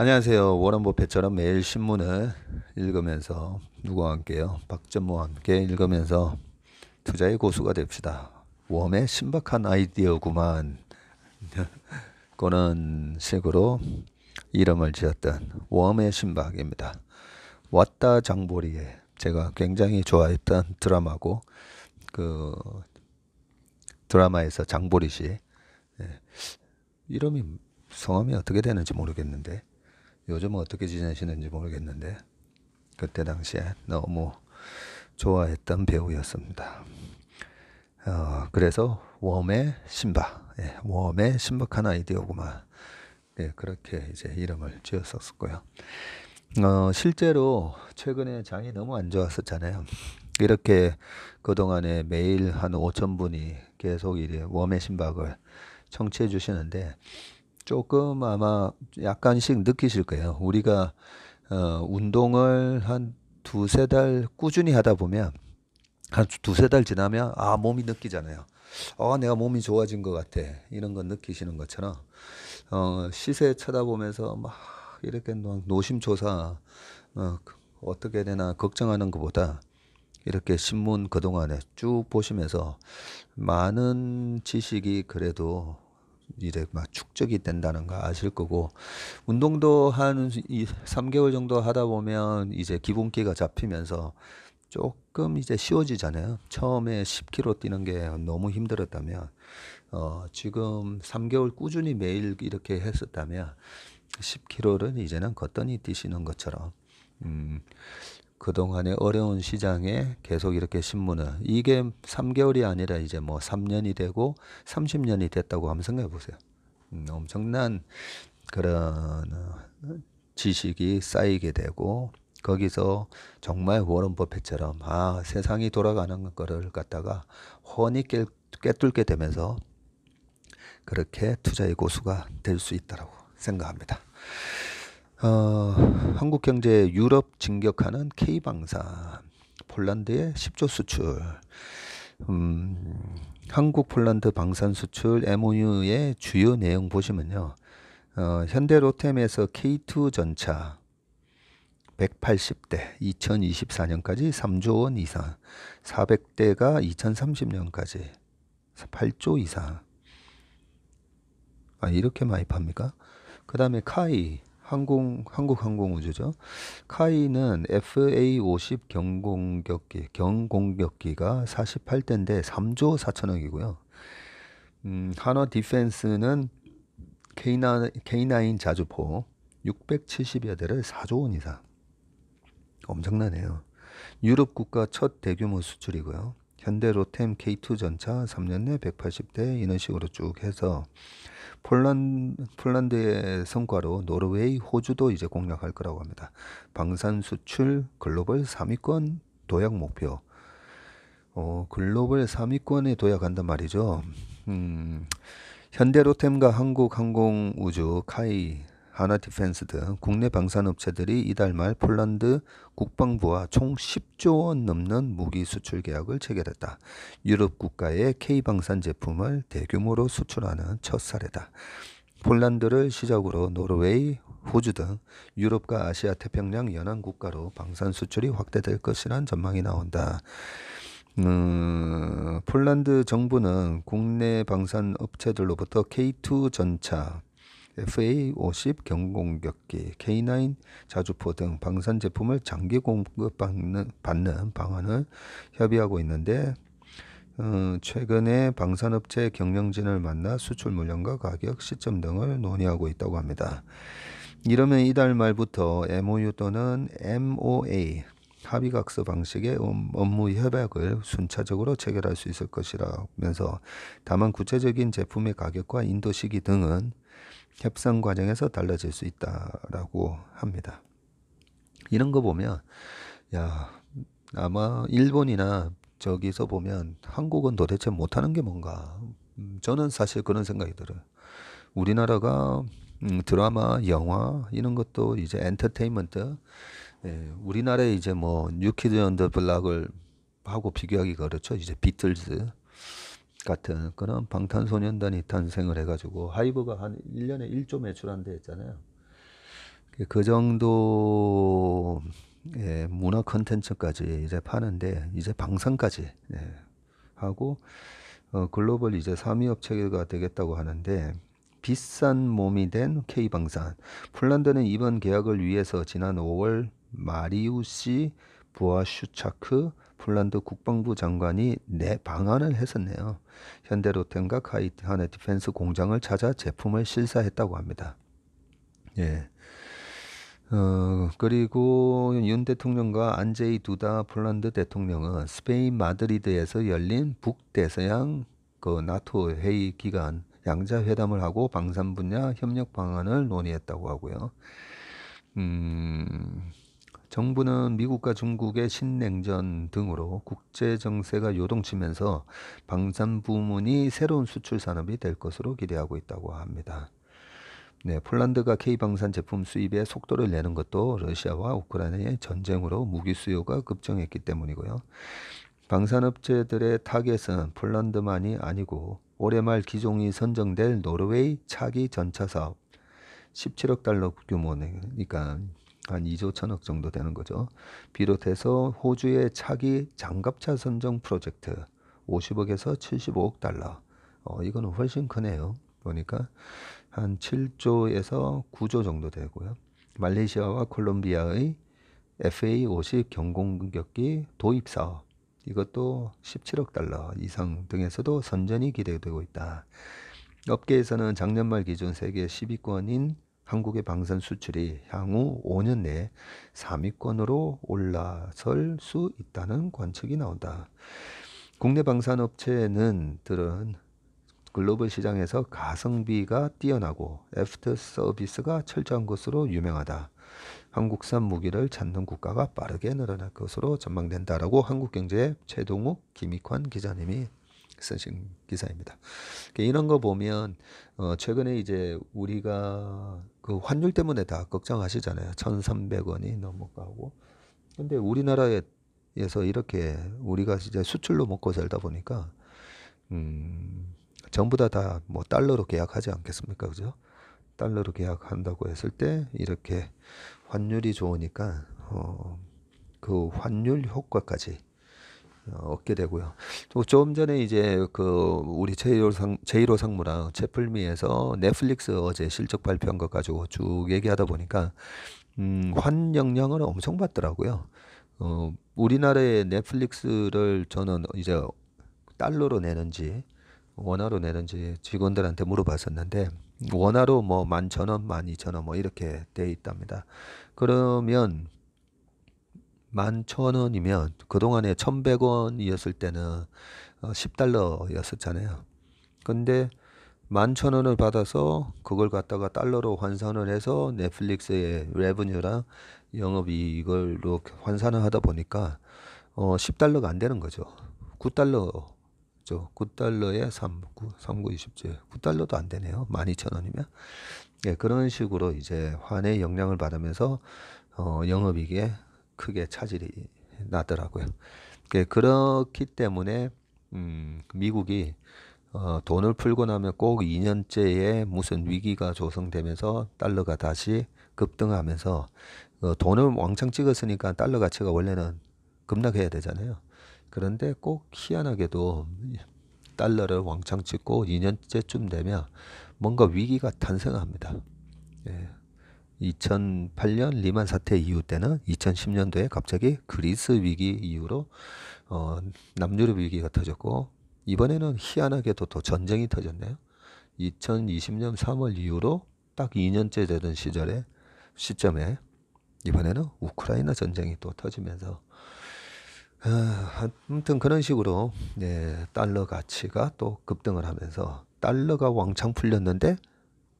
안녕하세요. 워런 버핏처럼 매일 신문을 읽으면서 누구와 함께요? 박전모와 함께 읽으면서 투자의 고수가 됩시다. 웜의 신박한 아이디어구만. 그는 식으로 이름을 지었던 웜의 신박입니다. 왔다 장보리에 제가 굉장히 좋아했던 드라마고 그 드라마에서 장보리 씨 네. 이름이 성함이 어떻게 되는지 모르겠는데 요즘은 어떻게 지내시는지 모르겠는데 그때 당시에 너무 좋아했던 배우였습니다. 어, 그래서 웜의 신박, 예, 웜의 신박한 아이디어구만. 예, 그렇게 이제 이름을 지었었고요. 어, 실제로 최근에 장이 너무 안 좋았었잖아요. 이렇게 그동안에 매일 한 5천 분이 계속 이제 웜의 신박을 청취해 주시는데 조금 아마 약간씩 느끼실 거예요. 우리가 어, 운동을 한 두세 달 꾸준히 하다 보면 한 두세 달 지나면 아 몸이 느끼잖아요. 아 내가 몸이 좋아진 것 같아 이런 건 느끼시는 것처럼 어, 시세 쳐다보면서 막 이렇게 노심초사 어, 어떻게 되나 걱정하는 것보다 이렇게 신문 그동안에 쭉 보시면서 많은 지식이 그래도 이제 막 축적이 된다는 거 아실 거고 운동도 한이 3개월 정도 하다 보면 이제 기본기가 잡히면서 조금 이제 쉬워지잖아요. 처음에 1 0 k g 뛰는 게 너무 힘들었다면 어 지금 3개월 꾸준히 매일 이렇게 했었다면 1 0 k g 는 이제는 걷더니 뛰시는 것처럼 음 그동안의 어려운 시장에 계속 이렇게 신문을 이게 3개월이 아니라 이제 뭐 3년이 되고 30년이 됐다고 한번 생각해 보세요. 음, 엄청난 그런 어, 지식이 쌓이게 되고 거기서 정말 워런 버핏처럼 아 세상이 돌아가는 거를 갖다가 훤히 깨, 뚫게 되면서 그렇게 투자의 고수가 될 수있다고 생각합니다. 어, 한국 경제 유럽 진격하는 K 방산, 폴란드의 10조 수출, 음, 한국 폴란드 방산 수출 MOU의 주요 내용 보시면요, 어, 현대로템에서 K2 전차 180대 2024년까지 3조 원 이상, 400대가 2030년까지 8조 이상. 아 이렇게 많이 팝니까? 그 다음에 카이 항공 한국항공우주죠. 카이는 FA50 경공격기 경공격기가 48대인데 3조 4천억이고요. 음, 한화 디펜스는 K9, K9 자주포 670여 대를 4조 원 이상. 엄청나네요. 유럽 국가 첫 대규모 수출이고요. 현대 로템 K2 전차 3년 내 180대 이런 식으로 쭉 해서 폴란, 폴란드의 성과로 노르웨이, 호주도 이제 공략할 거라고 합니다. 방산 수출 글로벌 3위권 도약 목표. 어, 글로벌 3위권에 도약한단 말이죠. 음, 현대로템과 한국항공우주, 카이, 하나 디펜스 등 국내 방산업체들이 이달 말 폴란드 국방부와 총 10조 원 넘는 무기 수출 계약을 체결했다. 유럽 국가의 K방산 제품을 대규모로 수출하는 첫 사례다. 폴란드를 시작으로 노르웨이, 호주 등 유럽과 아시아 태평양 연안 국가로 방산 수출이 확대될 것이란 전망이 나온다. 음, 폴란드 정부는 국내 방산 업체들로부터 K2 전차, FA50 경공격기, K9 자주포 등 방산 제품을 장기 공급받는 받는 방안을 협의하고 있는데 어, 최근에 방산업체 경영진을 만나 수출 물량과 가격, 시점 등을 논의하고 있다고 합니다. 이러면 이달 말부터 MOU 또는 MOA 합의각서 방식의 음, 업무 협약을 순차적으로 체결할 수 있을 것이라면서 다만 구체적인 제품의 가격과 인도 시기 등은 협상 과정에서 달라질 수 있다라고 합니다. 이런 거 보면 야 아마 일본이나 저기서 보면 한국은 도대체 못하는 게 뭔가 음, 저는 사실 그런 생각이 들어요. 우리나라가 음, 드라마, 영화 이런 것도 이제 엔터테인먼트 네, 우리나라에 이제 뭐 뉴키드 언더 블락을 하고 비교하기가 어렵죠. 그렇죠. 이제 비틀즈 같은 그런 방탄소년단이 탄생을 해가지고 하이브가 한 1년에 1조 매출한 데 있잖아요. 그, 그 정도 예, 문화 컨텐츠까지 이제 파는데 이제 방송까지 예, 네, 하고 어, 글로벌 이제 3위업 체가 되겠다고 하는데 비싼 몸이 된 K 방산. 폴란드는 이번 계약을 위해서 지난 5월 마리우시 부아슈차크 폴란드 국방부 장관이 내 방안을 했었네요. 현대로템과 카이트 한의 디펜스 공장을 찾아 제품을 실사했다고 합니다. 예. 어, 그리고 윤 대통령과 안제이 두다 폴란드 대통령은 스페인 마드리드에서 열린 북대서양 그 나토 회의 기간 양자 회담을 하고 방산 분야 협력 방안을 논의했다고 하고요. 음, 정부는 미국과 중국의 신냉전 등으로 국제 정세가 요동치면서 방산 부문이 새로운 수출 산업이 될 것으로 기대하고 있다고 합니다. 네, 폴란드가 K방산 제품 수입에 속도를 내는 것도 러시아와 우크라이나의 전쟁으로 무기 수요가 급증했기 때문이고요. 방산업체들의 타겟은 폴란드만이 아니고 올해 말 기종이 선정될 노르웨이 차기 전차 사업 17억 달러 규모니까 한 2조 천억 정도 되는 거죠. 비롯해서 호주의 차기 장갑차 선정 프로젝트 50억에서 75억 달러. 어, 이거는 훨씬 크네요. 보니까 한 7조에서 9조 정도 되고요. 말레이시아와 콜롬비아의 FA50 경공격기 도입 사업. 이것도 17억 달러 이상 등에서도 선전이 기대되고 있다. 업계에서는 작년 말 기준 세계 10위권인 한국의 방산 수출이 향후 5년 내에 3위권으로 올라설 수 있다는 관측이 나온다. 국내 방산 업체는 들은 글로벌 시장에서 가성비가 뛰어나고 애프터 서비스가 철저한 것으로 유명하다. 한국산 무기를 찾는 국가가 빠르게 늘어날 것으로 전망된다라고 한국경제 최동욱 김익환 기자님이 쓰신 기사입니다. 그러니까 이런 거 보면 어 최근에 이제 우리가 그 환율 때문에 다 걱정하시잖아요. 1,300원이 넘어가고. 근데 우리나라에서 이렇게 우리가 이제 수출로 먹고 살다 보니까 음 전부 다 다 뭐 달러로 계약하지 않겠습니까? 그죠? 달러로 계약한다고 했을 때 이렇게 환율이 좋으니까 어그 환율 효과까지 어, 얻게 되고요. 또좀 전에 이제 그 우리 제1호 상 제1호 상무랑 채플미에서 넷플릭스 어제 실적 발표한 것 가지고 쭉 얘기하다 보니까 음, 환영령을 엄청 받더라고요. 어, 우리나라의 넷플릭스를 저는 이제 달러로 내는지 원화로 내는지 직원들한테 물어봤었는데 원화로 뭐 만 천 원, 만 이천 원 뭐 이렇게 돼 있답니다. 그러면 11,000원이면 그동안에 1,100원이었을 때는 10달러였었잖아요. 어, 근데 11,000원을 받아서 그걸 갖다가 달러로 환산을 해서 넷플릭스의 레버뉴랑 영업이익을로 환산을 하다 보니까 어 10달러가 안 되는 거죠. 9달러죠. 9달러에 3, 9, 3, 9, 20제. 9달러도 안 되네요. 12,000원이면. 예, 그런 식으로 이제 환의 영향을 받으면서 어, 영업이익에 크게 차질이 나더라고요. 그 그렇기 때문에 음, 미국이 어, 돈을 풀고 나면 꼭 2년째에 무슨 위기가 조성되면서 달러가 다시 급등하면서 어, 돈을 왕창 찍었으니까 달러 가치가 원래는 급락해야 되잖아요. 그런데 꼭 희한하게도 달러를 왕창 찍고 2년째쯤 되면 뭔가 위기가 탄생합니다. 예, 2008년 리만 사태 이후 때는 2010년도에 갑자기 그리스 위기 이후로 어, 남유럽 위기가 터졌고 이번에는 희한하게도 또 전쟁이 터졌네요. 2020년 3월 이후로 딱 2년째 되던 시절에 시점에 이번에는 우크라이나 전쟁이 또 터지면서 아, 아무튼 그런 식으로 네, 달러 가치가 또 급등을 하면서 달러가 왕창 풀렸는데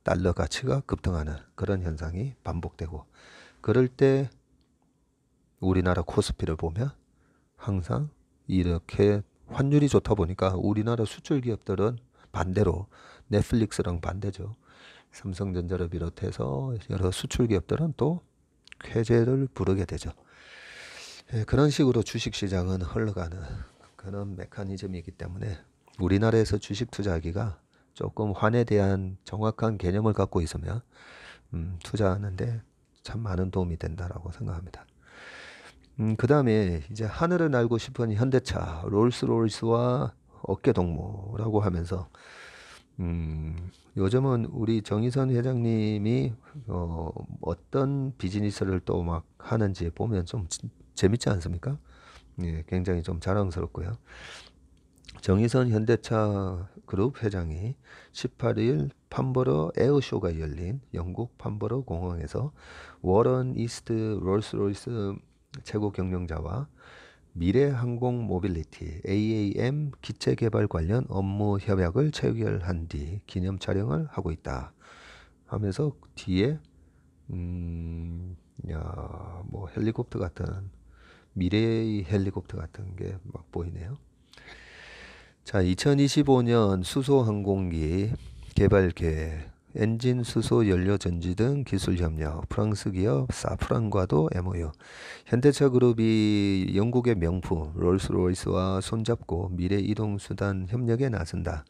달러 가치가 급등하는 그런 현상이 반복되고 그럴 때 우리나라 코스피를 보면 항상 이렇게 환율이 좋다 보니까 우리나라 수출 기업들은 반대로 넷플릭스랑 반대죠. 삼성전자를 비롯해서 여러 수출 기업들은 또 쾌재를 부르게 되죠. 예, 그런 식으로 주식시장은 흘러가는 그런 메커니즘이기 때문에 우리나라에서 주식 투자하기가 조금 환에 대한 정확한 개념을 갖고 있으면 음, 투자하는데 참 많은 도움이 된다라고 생각합니다. 음, 그 다음에 이제 하늘을 날고 싶은 현대차 롤스로이스와 어깨동무라고 하면서 음, 요즘은 우리 정의선 회장님이 어, 어떤 비즈니스를 또 막 하는지 보면 좀 재밌지 않습니까? 예, 굉장히 좀 자랑스럽고요. 정의선 현대차 그룹 회장이 18일 팜버러 에어쇼가 열린 영국 팜버러 공항에서 워런 이스트 롤스로이스 최고 경영자와 미래항공 모빌리티 AAM 기체 개발 관련 업무 협약을 체결한 뒤 기념 촬영을 하고 있다 하면서 뒤에 음, 야, 뭐 헬리콥터 같은 미래의 헬리콥터 같은 게 막 보이네요. 자, 2025년 수소 항공기 개발 계획, 엔진 수소 연료 전지 등 기술 협력, 프랑스 기업 사프란과도 MOU, 현대차 그룹이 영국의 명품 롤스로이스와 손잡고 미래 이동 수단 협력에 나선다.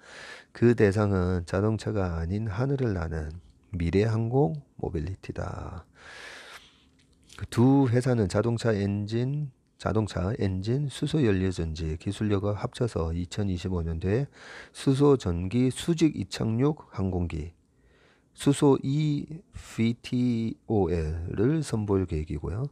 그 대상은 자동차가 아닌 하늘을 나는 미래 항공 모빌리티다. 그 두 회사는 자동차 엔진 자동차 엔진 수소 연료 전지 기술력을 합쳐서 2025년도에 수소 전기 수직 이착륙 항공기 수소 EVTOL을 선보일 계획이고요.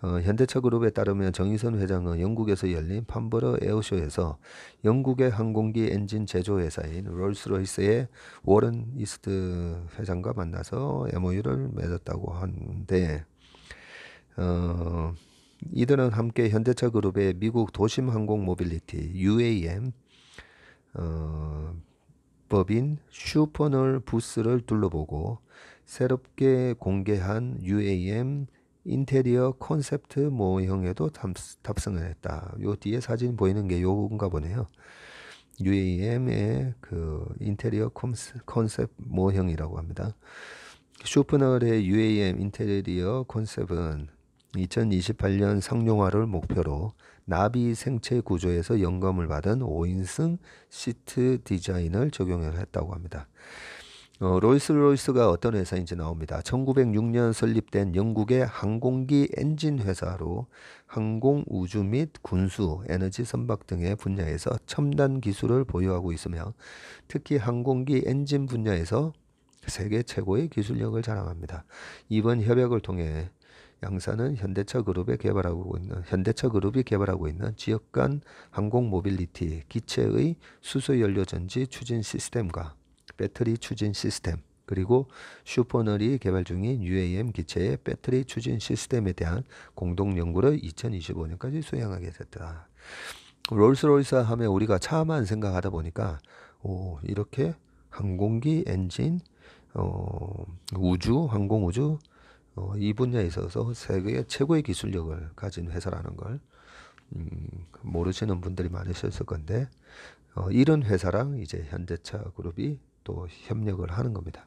어, 현대차 그룹에 따르면 정의선 회장은 영국에서 열린 판버러 에어쇼에서 영국의 항공기 엔진 제조회사인 롤스로이스의 워런 이스트 회장과 만나서 MOU를 맺었다고 하는데 어, 이들은 함께 현대차 그룹의 미국 도심항공 모빌리티 UAM 어, 법인 슈퍼널 부스를 둘러보고 새롭게 공개한 UAM 인테리어 콘셉트 모형에도 탑승을 했다. 요 뒤에 사진 보이는 게 요건가 보네요. UAM의 그 인테리어 콘셉트 모형이라고 합니다. 슈퍼널의 UAM 인테리어 콘셉트은 2028년 상용화를 목표로 나비 생체 구조에서 영감을 받은 5인승 시트 디자인을 적용했다고 합니다. 어, 롤스로이스가 어떤 회사인지 나옵니다. 1906년 설립된 영국의 항공기 엔진 회사로 항공, 우주 및 군수, 에너지 선박 등의 분야에서 첨단 기술을 보유하고 있으며 특히 항공기 엔진 분야에서 세계 최고의 기술력을 자랑합니다. 이번 협약을 통해 양산은 현대차 그룹에 개발하고 있는 현대차 그룹이 개발하고 있는 지역 간 항공 모빌리티 기체의 수소 연료 전지 추진 시스템과 배터리 추진 시스템 그리고 슈퍼널이 개발 중인 UAM 기체의 배터리 추진 시스템에 대한 공동 연구를 2025년까지 수행하게 됐다. 롤스로이스 하면 우리가 차만 생각하다 보니까 오 이렇게 항공기 엔진 어, 우주 항공 우주 어, 이 분야에 있어서 세계 최고의 기술력을 가진 회사라는 걸 음, 모르시는 분들이 많으셨을 건데 어, 이런 회사랑 이제 현대차 그룹이 또 협력을 하는 겁니다.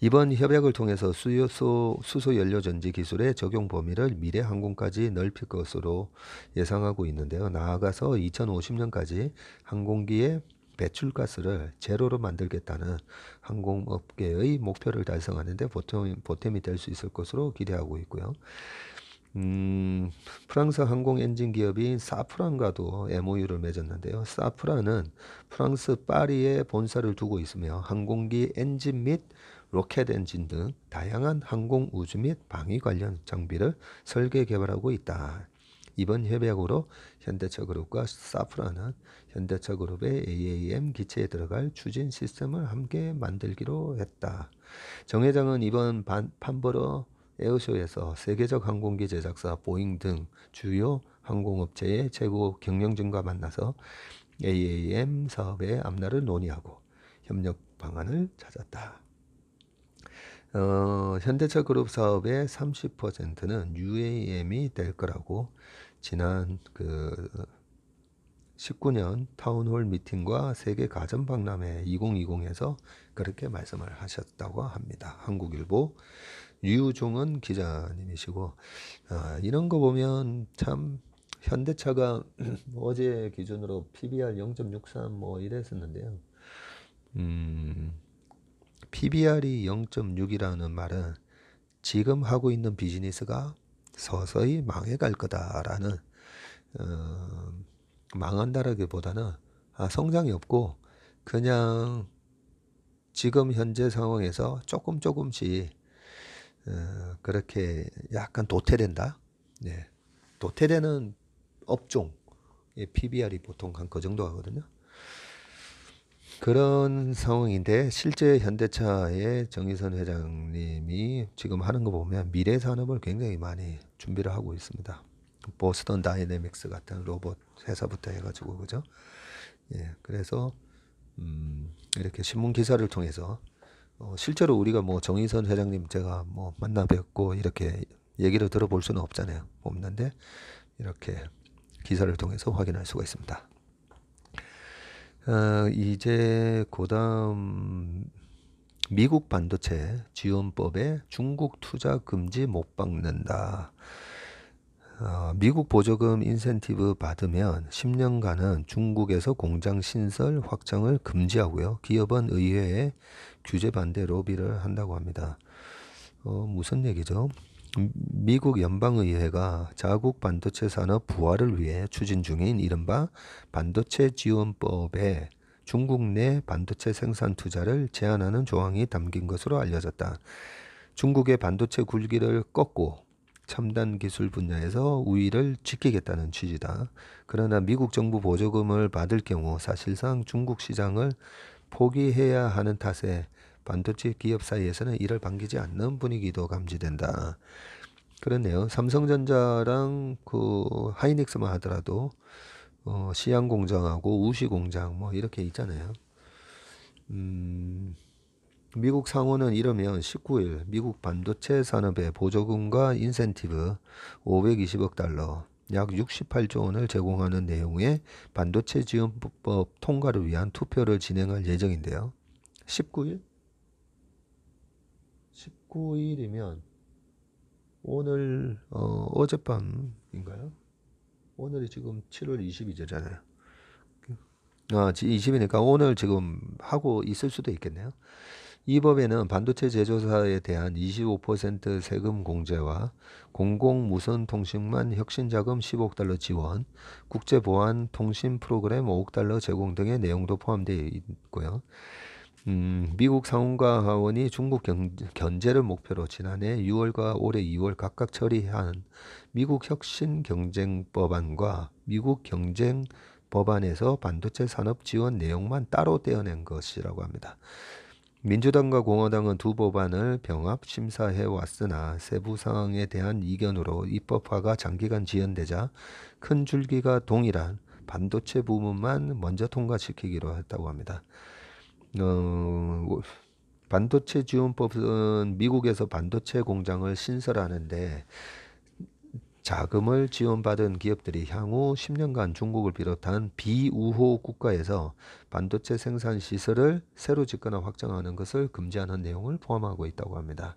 이번 협약을 통해서 수요소, 수소 연료 전지 기술의 적용 범위를 미래 항공까지 넓힐 것으로 예상하고 있는데요. 나아가서 2050년까지 항공기의 배출가스를 제로로 만들겠다는 항공업계의 목표를 달성하는데 보통, 보탬이 될 수 있을 것으로 기대하고 있고요. 음, 프랑스 항공 엔진 기업인 사프란과도 MOU를 맺었는데요. 사프란은 프랑스 파리에 본사를 두고 있으며 항공기 엔진 및 로켓 엔진 등 다양한 항공 우주 및 방위 관련 장비를 설계 개발하고 있다. 이번 협약으로 현대차그룹과 사프라는 현대차그룹의 AAM 기체에 들어갈 추진 시스템을 함께 만들기로 했다. 정 회장은 이번 반, 판버러 에어쇼에서 세계적 항공기 제작사 보잉 등 주요 항공업체의 최고 경영진과 만나서 AAM 사업의 앞날을 논의하고 협력 방안을 찾았다. 어, 현대차 그룹 사업의 30%는 UAM이 될 거라고 지난 그 19년 타운홀 미팅과 세계 가전 박람회 2020에서 그렇게 말씀을 하셨다고 합니다. 한국일보 유종은 기자님이시고 아, 이런 거 보면 참 현대차가 어제 기준으로 PBR 0.63뭐 이랬었는데요. 음, PBR이 0.6이라는 말은 지금 하고 있는 비즈니스가 서서히 망해갈 거다라는 어, 망한다라기보다는 아, 성장이 없고 그냥 지금 현재 상황에서 조금 조금씩 어, 그렇게 약간 도태된다. 네. 도태되는 업종 의 PBR이 보통 한 그 정도 하거든요. 그런 상황인데 실제 현대차의 정의선 회장님이 지금 하는 거 보면 미래 산업을 굉장히 많이 준비를 하고 있습니다. 보스턴 다이내믹스 같은 로봇 회사부터 해가지고 그죠? 예, 그래서 음, 이렇게 신문 기사를 통해서 어, 실제로 우리가 뭐 정의선 회장님 제가 뭐 만나 뵙고 이렇게 얘기를 들어볼 수는 없잖아요. 없는데 이렇게 기사를 통해서 확인할 수가 있습니다. 어, 이제 그다음 미국 반도체 지원법에 중국 투자 금지 못 박는다. 어, 미국 보조금 인센티브 받으면 10년간은 중국에서 공장 신설 확장을 금지하고요. 기업은 의회에 규제 반대 로비를 한다고 합니다. 어, 무슨 얘기죠? 미국 연방의회가 자국 반도체 산업 부활을 위해 추진 중인 이른바 반도체 지원법에 중국 내 반도체 생산 투자를 제한하는 조항이 담긴 것으로 알려졌다. 중국의 반도체 굴기를 꺾고 첨단 기술 분야에서 우위를 지키겠다는 취지다. 그러나 미국 정부 보조금을 받을 경우 사실상 중국 시장을 포기해야 하는 탓에 반도체 기업 사이에서는 이를 반기지 않는 분위기도 감지된다. 그렇네요. 삼성전자랑 그 하이닉스만 하더라도 어, 시양 공장하고 우시 공장 뭐 이렇게 있잖아요. 음, 미국 상호는 이러면 19일 미국 반도체 산업의 보조금과 인센티브 520억 달러 약 68조 원을 제공하는 내용의 반도체 지원법 통과를 위한 투표를 진행할 예정인데요. 19일 19일이면 오늘 어, 어젯밤인가요? 오늘이 지금 7월 20일이잖아요. 아, 20이니까 오늘 지금 하고 있을 수도 있겠네요. 이 법에는 반도체 제조사에 대한 25% 세금 공제와 공공무선통신만 혁신자금 10억 달러 지원, 국제보안 통신 프로그램 5억 달러 제공 등의 내용도 포함되어 있고요. 음, 미국 상원과 하원이 중국 견, 제를 목표로 지난해 6월과 올해 2월 각각 처리한 미국 혁신 경쟁 법안과 미국 경쟁 법안에서 반도체 산업 지원 내용만 따로 떼어낸 것이라고 합니다. 민주당과 공화당은 두 법안을 병합 심사해 왔으나 세부 상황에 대한 이견으로 입법화가 장기간 지연되자 큰 줄기가 동일한 반도체 부문만 먼저 통과시키기로 했다고 합니다. 어, 뭐, 반도체 지원법은 미국에서 반도체 공장을 신설하는데 자금을 지원받은 기업들이 향후 10년간 중국을 비롯한 비우호 국가에서 반도체 생산 시설을 새로 짓거나 확장하는 것을 금지하는 내용을 포함하고 있다고 합니다.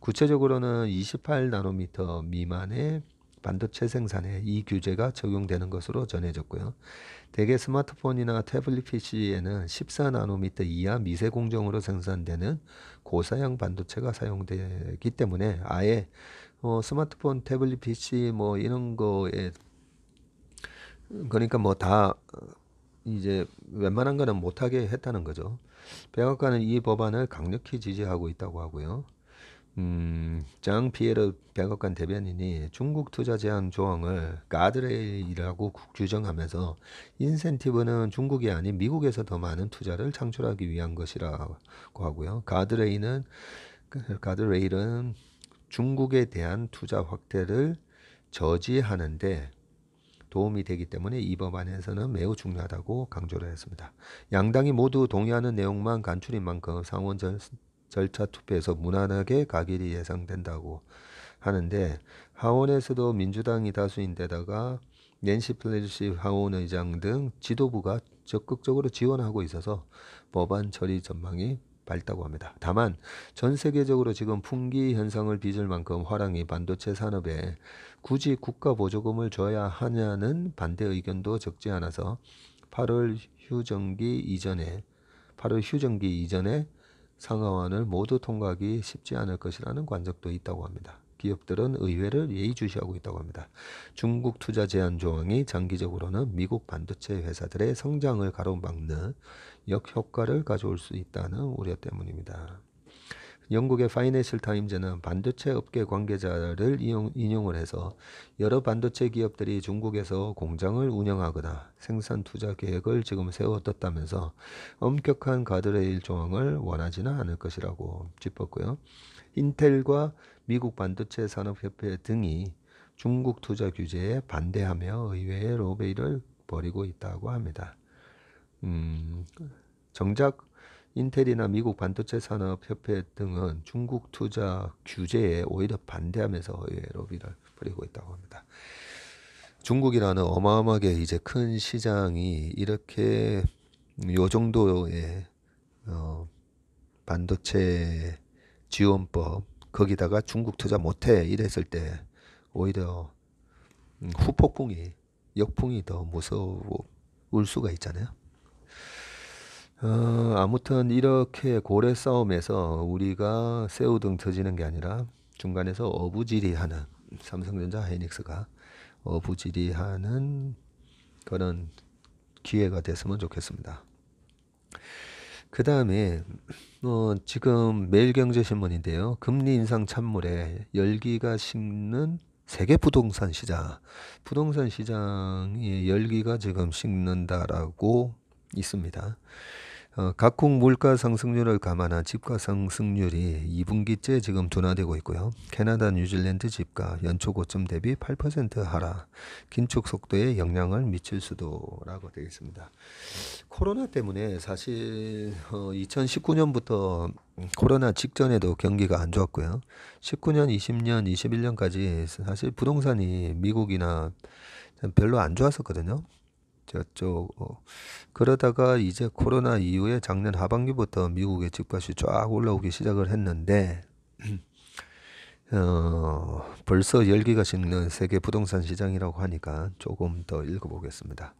구체적으로는 28나노미터 미만의 반도체 생산에 이 규제가 적용되는 것으로 전해졌고요. 대개 스마트폰이나 태블릿 PC에는 14나노미터 이하 미세 공정으로 생산되는 고사양 반도체가 사용되기 때문에 아예 어, 스마트폰, 태블릿 PC 뭐 이런 거에 그러니까 뭐 다 이제 웬만한 거는 못하게 했다는 거죠. 백악관은 이 법안을 강력히 지지하고 있다고 하고요. 음, 장 피에르 백악관 대변인이 중국 투자 제한 조항을 가드레일이라고 규정하면서 인센티브는 중국이 아닌 미국에서 더 많은 투자를 창출하기 위한 것이라고 하고요. 가드레일은 가드레일은 중국에 대한 투자 확대를 저지하는데 도움이 되기 때문에 이 법안에서는 매우 중요하다고 강조를 했습니다. 양당이 모두 동의하는 내용만 간추린 만큼 상원 전 절차 투표에서 무난하게 가결이 예상된다고 하는데 하원에서도 민주당이 다수인데다가 낸시 플레시 지 하원 의장 등 지도부가 적극적으로 지원하고 있어서 법안 처리 전망이 밝다고 합니다. 다만 전 세계적으로 지금 풍기 현상을 빚을 만큼 화랑이 반도체 산업에 굳이 국가 보조금을 줘야 하냐는 반대 의견도 적지 않아서 8월 휴정기 이전에 8월 휴정기 이전에 상하원을 모두 통과하기 쉽지 않을 것이라는 관적도 있다고 합니다. 기업들은 의회를 예의주시하고 있다고 합니다. 중국 투자 제한 조항이 장기적으로는 미국 반도체 회사들의 성장을 가로막는 역효과를 가져올 수 있다는 우려 때문입니다. 영국의 파이낸셜 타임즈는 반도체 업계 관계자를 이용, 인용을 해서 여러 반도체 기업들이 중국에서 공장을 운영하거나 생산 투자 계획을 지금 세웠었다면서 엄격한 가드레일 조항을 원하지는 않을 것이라고 짚었고요. 인텔과 미국 반도체 산업협회 등이 중국 투자 규제에 반대하며 의회의 로베이를 벌이고 있다고 합니다. 음, 정작 인텔이나 미국 반도체 산업 협회 등은 중국 투자 규제에 오히려 반대하면서 예, 로비를 벌이고 있다고 합니다. 중국이라는 어마어마하게 이제 큰 시장이 이렇게 요 정도의 어, 반도체 지원법 거기다가 중국 투자 못해 이랬을 때 오히려 음, 후폭풍이 역풍이 더 무서울 수가 있잖아요. 어, 아무튼 이렇게 고래 싸움에서 우리가 새우등 터지는 게 아니라 중간에서 어부지리하는 삼성전자 하이닉스가 어부지리하는 그런 기회가 됐으면 좋겠습니다. 그 다음에 어, 지금 매일경제신문인데요. 금리 인상 찬물에 열기가 식는 세계 부동산 시장. 부동산 시장의 열기가 지금 식는다라고 있습니다. 어, 각국 물가 상승률을 감안한 집가 상승률이 2분기째 지금 둔화되고 있고요. 캐나다, 뉴질랜드 집가 연초 고점 대비 8% 하락, 긴축 속도에 영향을 미칠 수도라고 되어 있습니다. 코로나 때문에 사실 어, 2019년부터 코로나 직전에도 경기가 안 좋았고요. 19년, 20년, 21년까지 사실 부동산이 미국이나 별로 안 좋았었거든요. 저쪽 어. 그러다가 이제 코로나 이후에 작년 하반기부터 미국의 집값이 쫙 올라오기 시작을 했는데 어, 벌써 열기가 식는 세계 부동산 시장이라고 하니까 조금 더 읽어보겠습니다.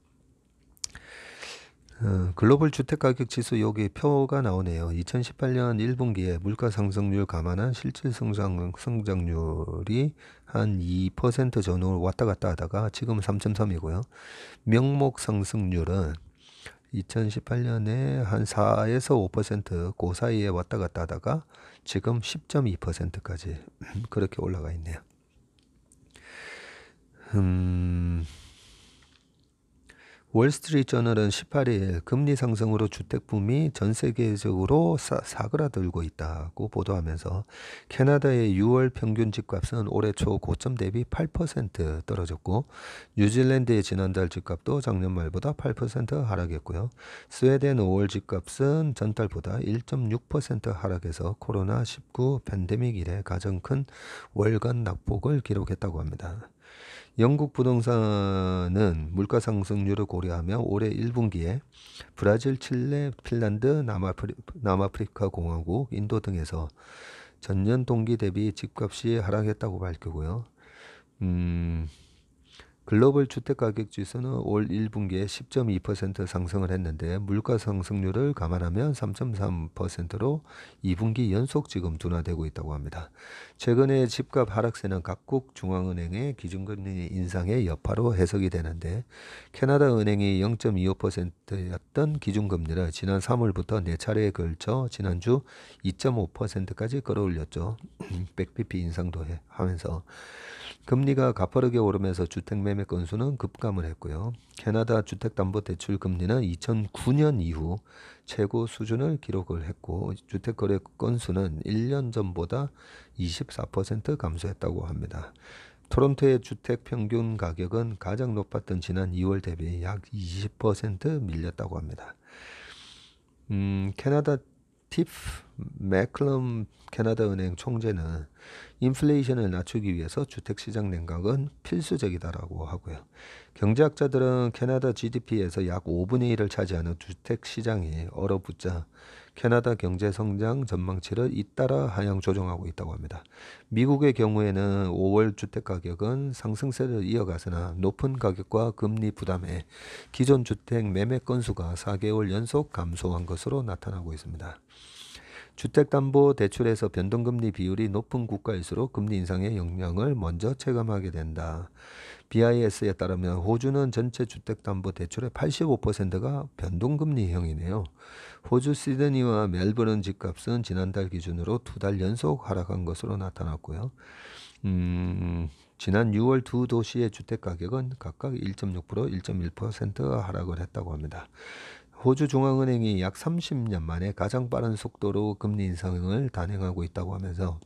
어, 글로벌 주택가격지수 여기 표가 나오네요. 2018년 1분기에 물가상승률 감안한 실질 성장, 성장률이 한2% 전후로 왔다 갔다 하다가 지금 3.3이고요. 명목 상승률은 2018년에 한 4에서 5%그 사이에 왔다 갔다 하다가 지금 10.2%까지 그렇게 올라가 있네요. 음... 월스트리트저널은 18일 금리 상승으로 주택붐이 전 세계적으로 사, 사그라들고 있다고 보도하면서 캐나다의 6월 평균 집값은 올해 초 고점 대비 8% 떨어졌고 뉴질랜드의 지난달 집값도 작년 말보다 8% 하락했고요. 스웨덴 5월 집값은 전달보다 1.6% 하락해서 코로나19 팬데믹 이래 가장 큰 월간 낙폭을 기록했다고 합니다. 영국 부동산은 물가 상승률을 고려하며 올해 1분기에 브라질, 칠레, 핀란드, 남아프리, 남아프리카 공화국, 인도 등에서 전년 동기 대비 집값이 하락했다고 밝히고요. 음, 글로벌 주택가격 지수는 올 1분기에 10.2% 상승을 했는데 물가 상승률을 감안하면 3.3%로 2분기 연속 지금 둔화되고 있다고 합니다. 최근의 집값 하락세는 각국 중앙은행의 기준금리 인상의 여파로 해석이 되는데 캐나다 은행이 0.25%였던 기준금리를 지난 3월부터 4차례에 걸쳐 지난주 2.5%까지 끌어올렸죠. 100bp 인상도 하면서 금리가 가파르게 오르면서 주택 매매 건수는 급감을 했고요. 캐나다 주택담보대출 금리는 2009년 이후 최고 수준을 기록을 했고 주택 거래 건수는 1년 전보다 24% 감소했다고 합니다. 토론토의 주택 평균 가격은 가장 높았던 지난 2월 대비 약 20% 밀렸다고 합니다. 음, 캐나다 티프 맥클럼 캐나다 은행 총재는 인플레이션을 낮추기 위해서 주택시장 냉각은 필수적이다라고 하고요. 경제학자들은 캐나다 GDP에서 약 5분의 1을 차지하는 주택시장이 얼어붙자 캐나다 경제 성장 전망치를 잇따라 하향 조정하고 있다고 합니다. 미국의 경우에는 5월 주택 가격은 상승세를 이어가서나 높은 가격과 금리 부담에 기존 주택 매매 건수가 4개월 연속 감소한 것으로 나타나고 있습니다. 주택담보대출에서 변동금리 비율이 높은 국가일수록 금리 인상의 영향을 먼저 체감하게 된다. BIS에 따르면 호주는 전체 주택담보대출의 85%가 변동금리형이네요. 호주 시드니와 멜버른 집값은 지난달 기준으로 두 달 연속 하락한 것으로 나타났고요. 음, 지난 6월 두 도시의 주택 가격은 각각 1.6%, 1.1% 하락을 했다고 합니다. 호주 중앙은행이 약 30년 만에 가장 빠른 속도로 금리 인상을 단행하고 있다고 하면서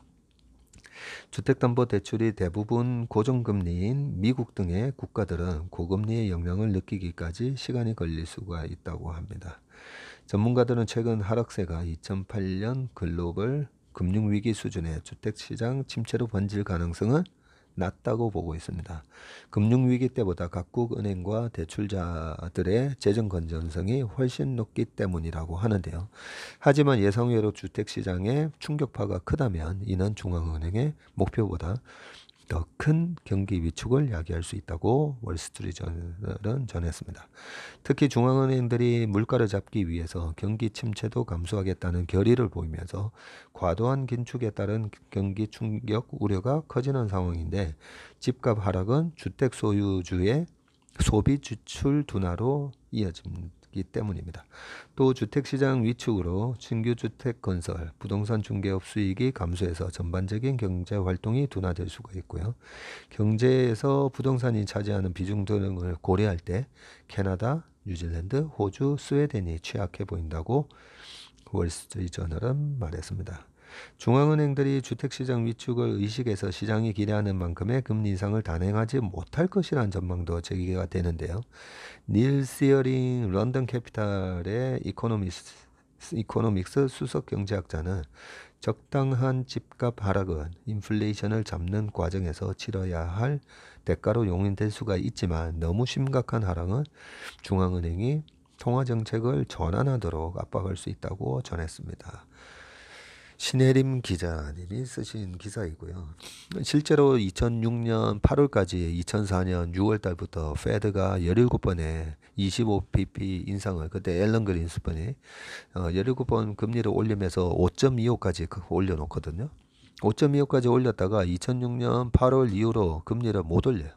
주택담보대출이 대부분 고정금리인 미국 등의 국가들은 고금리의 영향을 느끼기까지 시간이 걸릴 수가 있다고 합니다. 전문가들은 최근 하락세가 2008년 글로벌 금융위기 수준의 주택시장 침체로 번질 가능성은 낮다고 보고 있습니다. 금융위기 때보다 각국 은행과 대출자들의 재정 건전성이 훨씬 높기 때문이라고 하는데요. 하지만 예상외로 주택시장의 충격파가 크다면 이는 중앙은행의 목표보다 더큰 경기 위축을 야기할 수 있다고 월스트리트저널은 전했습니다. 특히 중앙은행들이 물가를 잡기 위해서 경기 침체도 감수하겠다는 결의를 보이면서 과도한 긴축에 따른 경기 충격 우려가 커지는 상황인데 집값 하락은 주택 소유주의 소비 지출 둔화로 이어집니다. 기 때문입니다. 또 주택시장 위축으로 신규 주택 건설, 부동산 중개업 수익이 감소해서 전반적인 경제 활동이 둔화될 수가 있고요. 경제에서 부동산이 차지하는 비중 등을 고려할 때 캐나다, 뉴질랜드, 호주, 스웨덴이 취약해 보인다고 월스트리저널은 말했습니다. 중앙은행들이 주택시장 위축을 의식해서 시장이 기대하는 만큼의 금리 인상을 단행하지 못할 것이라는 전망도 제기가 되는데요. 닐 시어링 런던 캐피탈의 이코노미스 이코노믹스 수석 경제학자는 적당한 집값 하락은 인플레이션을 잡는 과정에서 치러야 할 대가로 용인될 수가 있지만 너무 심각한 하락은 중앙은행이 통화정책을 전환하도록 압박할 수 있다고 전했습니다. 신혜림 기자님이 쓰신 기사이고요. 실제로 2006년 8월까지 2004년 6월 달부터 페드가 1 7번에 25pp 인상을 그때 앨런 그린스펀이 17번 어, 금리를 올리면서 5.25까지 그 올려놓거든요. 5.25까지 올렸다가 2006년 8월 이후로 금리를 못 올려요.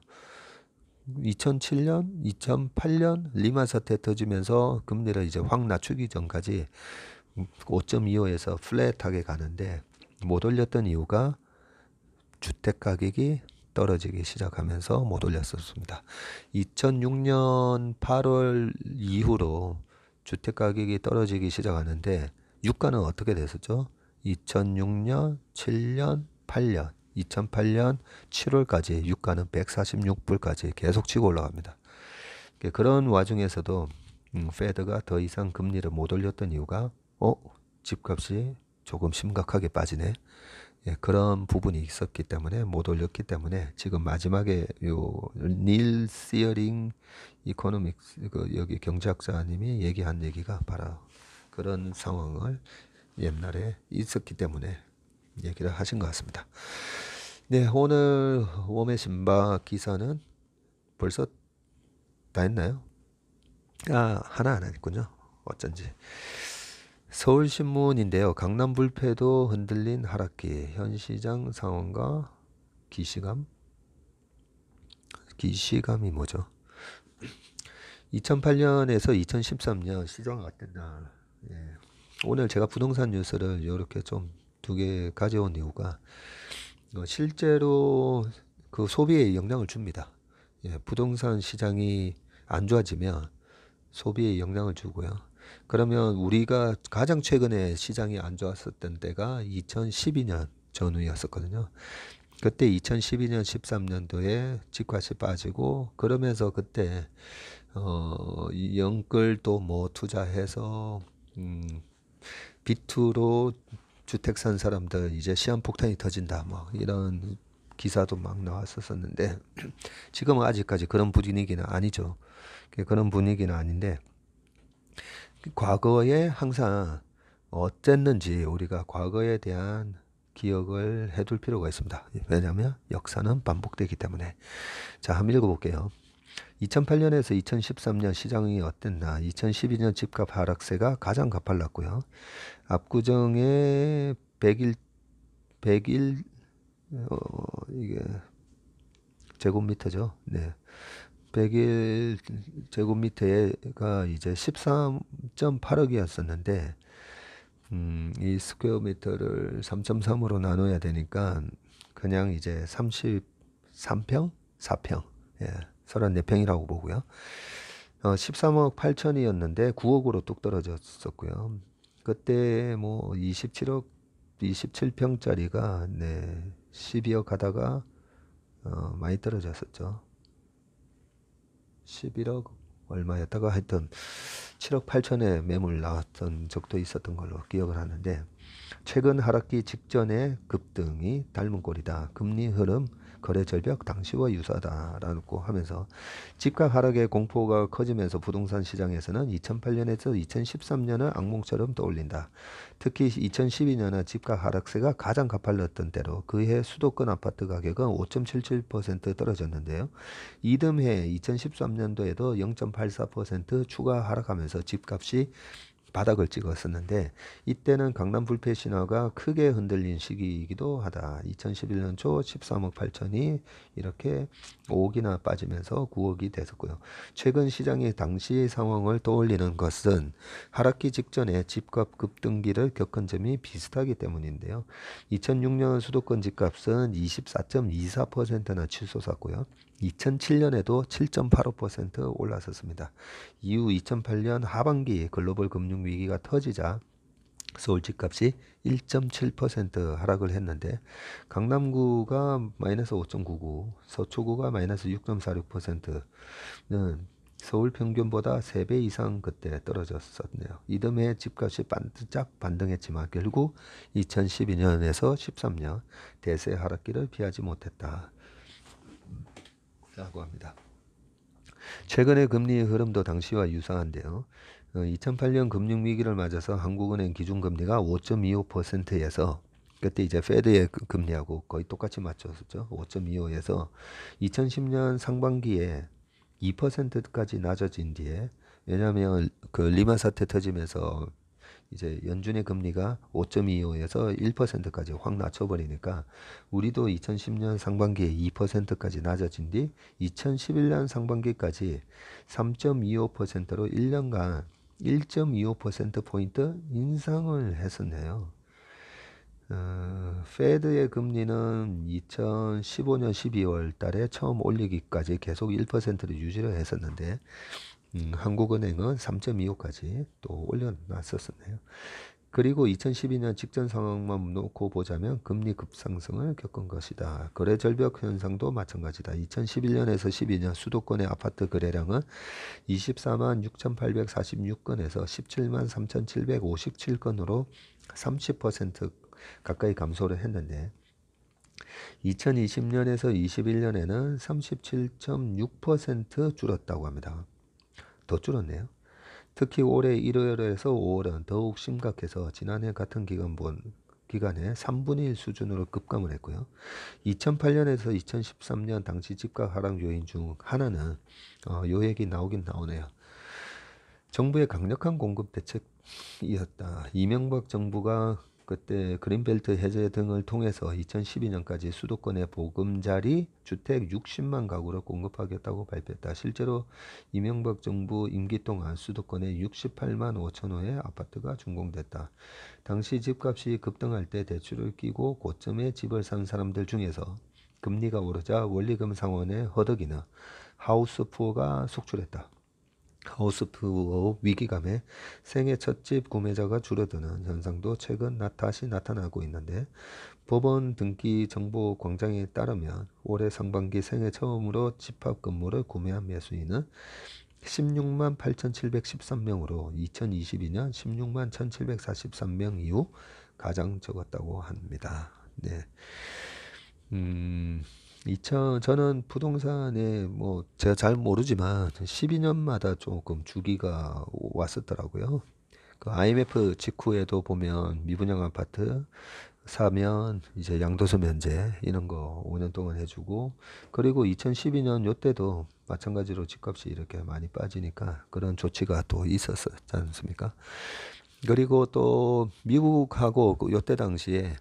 2007년, 2008년 리만 사태 터지면서 금리를 이제 확 낮추기 전까지 5.25에서 플랫하게 가는데 못 올렸던 이유가 주택 가격이 떨어지기 시작하면서 못 올렸었습니다. 2006년 8월 이후로 주택 가격이 떨어지기 시작하는데 유가는 어떻게 됐었죠? 2006년, 7년, 8년, 2008년 7월까지 유가는 146불까지 계속 치고 올라갑니다. 그러니까 그런 와중에서도 음, 페드가 더 이상 금리를 못 올렸던 이유가 어? 집값이 조금 심각하게 빠지네. 예, 그런 부분이 있었기 때문에 못 올렸기 때문에 지금 마지막에 요닐 시어링 이코노믹스 그 여기 경제학자님이 얘기한 얘기가 바로 그런 상황을 옛날에 있었기 때문에 얘기를 하신 것 같습니다. 네, 오늘 웜의 신박 기사는 벌써 다 했나요? 아, 하나 안 했군요. 어쩐지. 서울신문인데요. 강남 불패도 흔들린 하락기. 현 시장 상황과 기시감? 기시감이 뭐죠? 2008년에서 2013년 시장 같은 날. 예. 오늘 제가 부동산 뉴스를 이렇게 좀 두 개 가져온 이유가 어, 실제로 그 소비에 영향을 줍니다. 예. 부동산 시장이 안 좋아지면 소비에 영향을 주고요. 그러면 우리가 가장 최근에 시장이 안 좋았었던 때가 2012년 전후였었거든요. 그때 2012년 13년도에 집값이 빠지고 그러면서 그때 어 영끌도 뭐 투자해서 음 비투로 주택 산 사람들 이제 시한 폭탄이 터진다 뭐 이런 기사도 막 나왔었었는데 지금은 아직까지 그런 분위기는 아니죠. 그런 분위기는 아닌데 과거에 항상 어쨌는지 우리가 과거에 대한 기억을 해 둘 필요가 있습니다. 왜냐하면 역사는 반복되기 때문에. 자, 한번 읽어볼게요. 2008년에서 2013년 시장이 어땠나? 2012년 집값 하락세가 가장 가팔랐고요. 압구정의 101, 101, 어, 이게 제곱미터죠. 네. 100일 제곱미터가 이제 13.8억이었었는데 음, 이 스퀘어미터를 3.3으로 나눠야 되니까 그냥 이제 33평? 4평 예, 34평이라고 보고요 어, 13억 8천이었는데 9억으로 뚝 떨어졌었고요 그때 뭐 27억 27평짜리가 네, 12억 하다가 어, 많이 떨어졌었죠 11억 얼마였다가 하여튼 7억 8천에 매물 나왔던 적도 있었던 걸로 기억을 하는데 최근 하락기 직전에 급등이 닮은 꼴이다. 금리 흐름 거래 절벽 당시와 유사다라고 하 하면서 집값 하락의 공포가 커지면서 부동산 시장에서는 2008년에서 2013년을 악몽처럼 떠올린다. 특히 2012년은 집값 하락세가 가장 가팔렸던 때로 그해 수도권 아파트 가격은 5.77% 떨어졌는데요. 이듬해 2013년도에도 0.84% 추가 하락하면서 집값이 바닥을 찍었었는데 이때는 강남 불패 신화가 크게 흔들린 시기이기도 하다. 2011년 초 13억 8천이 이렇게 5억이나 빠지면서 9억이 됐었고요. 최근 시장의 당시의 상황을 떠올리는 것은 하락기 직전에 집값 급등기를 겪은 점이 비슷하기 때문인데요. 2006년 수도권 집값은 24.24%나 치솟았고요. 2007년에도 7.85% 올라섰습니다. 이후 2008년 하반기 글로벌 금융 위기가 터지자 서울 집값이 1.7% 하락을 했는데 강남구가 마이너스 5.99, 서초구가 마이너스 6.46%는 서울 평균보다 3배 이상 그때 떨어졌었네요. 이듬해 집값이 반짝 반등했지만 결국 2012년에서 13년 대세 하락기를 피하지 못했다. 하고 합니다. 최근의 금리의 흐름도 당시와 유사한데요. 2008년 어, 금융위기를 맞아서 한국은행 기준금리가 5.25%에서 그때 이제 페드의 그 금리하고 거의 똑같이 맞췄었죠. 5.25에서 2010년 상반기에 2%까지 낮아진 뒤에 왜냐하면 그 리마 사태 터지면서 이제 연준의 금리가 5.25에서 1%까지 확 낮춰버리니까 우리도 2010년 상반기에 2%까지 낮아진 뒤 2011년 상반기까지 3.25%로 1년간 1.25%포인트 인상을 했었네요. 어, 페드의 금리는 2015년 12월 달에 처음 올리기까지 계속 1%를 유지를 했었는데 음, 한국은행은 3.25까지 또 올려놨었었네요. 그리고 2012년 직전 상황만 놓고 보자면 금리 급상승을 겪은 것이다. 거래 절벽 현상도 마찬가지다. 2011년에서 12년 수도권의 아파트 거래량은 24만 6,846건에서 17만 3,757건으로 30% 가까이 감소를 했는데 2020년에서 21년에는 37.6% 줄었다고 합니다. 더 줄었네요. 특히 올해 1월에서 5월은 더욱 심각해서 지난해 같은 기간본 기간에 3분의 1 수준으로 급감을 했고요. 2008년에서 2013년 당시 집값 하락 요인 중 하나는 어, 요 얘기 나오긴 나오네요. 정부의 강력한 공급 대책이었다. 이명박 정부가 그때 그린벨트 해제 등을 통해서 2012년까지 수도권의 보금자리 주택 60만 가구를 공급하겠다고 발표했다. 실제로 이명박 정부 임기 동안 수도권에 68만 5천 호의 아파트가 준공됐다. 당시 집값이 급등할 때 대출을 끼고 고점에 집을 산 사람들 중에서 금리가 오르자 원리금 상환의허덕이나 하우스푸어가 속출했다. 하우스푸어 위기감에 생애 첫 집 구매자가 줄어드는 현상도 최근 나, 다시 나타나고 있는데 법원 등기 정보 광장에 따르면 올해 상반기 생애 처음으로 집합 건물을 구매한 매수인은 16만 8,713명으로 2022년 16만 1,743명 이후 가장 적었다고 합니다. 네. 음. 2000 저는 부동산에 뭐 제가 잘 모르지만 12년마다 조금 주기가 왔었더라고요. 그 IMF 직후에도 보면 미분양 아파트 사면 이제 양도소 면제 이런 거 5년 동안 해주고 그리고 2012년 요때도 마찬가지로 집값이 이렇게 많이 빠지니까 그런 조치가 또 있었었지 않습니까? 그리고 또 미국하고 그 요때 당시에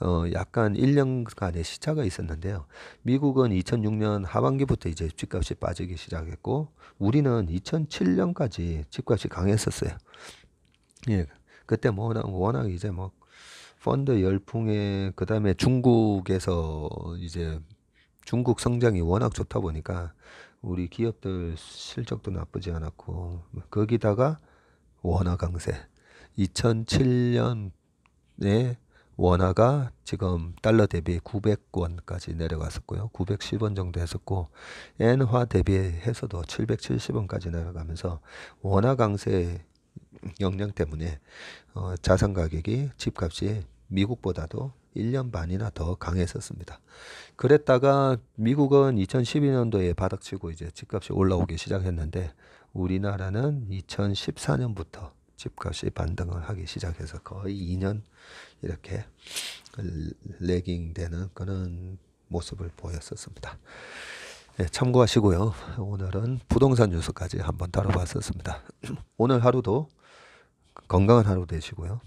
어, 약간 1년간의 시차가 있었는데요. 미국은 2006년 하반기부터 이제 집값이 빠지기 시작했고, 우리는 2007년까지 집값이 강했었어요. 예. 그때 뭐, 워낙 이제 뭐, 펀드 열풍에, 그 다음에 중국에서 이제 중국 성장이 워낙 좋다 보니까 우리 기업들 실적도 나쁘지 않았고, 거기다가 워낙 강세. 2007년에 원화가 지금 달러 대비 900원까지 내려갔었고요. 910원 정도 했었고 엔화 대비해서도 770원까지 내려가면서 원화 강세 영향 때문에 어, 자산 가격이 집값이 미국보다도 1년 반이나 더 강했었습니다. 그랬다가 미국은 2012년도에 바닥치고 이제 집값이 올라오기 시작했는데 우리나라는 2014년부터 집값이 반등을 하기 시작해서 거의 2년 이렇게 레깅되는 그런 모습을 보였었습니다. 네, 참고하시고요. 오늘은 부동산 뉴스까지 한번 다뤄봤었습니다. 오늘 하루도 건강한 하루 되시고요.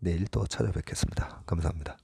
내일 또 찾아뵙겠습니다. 감사합니다.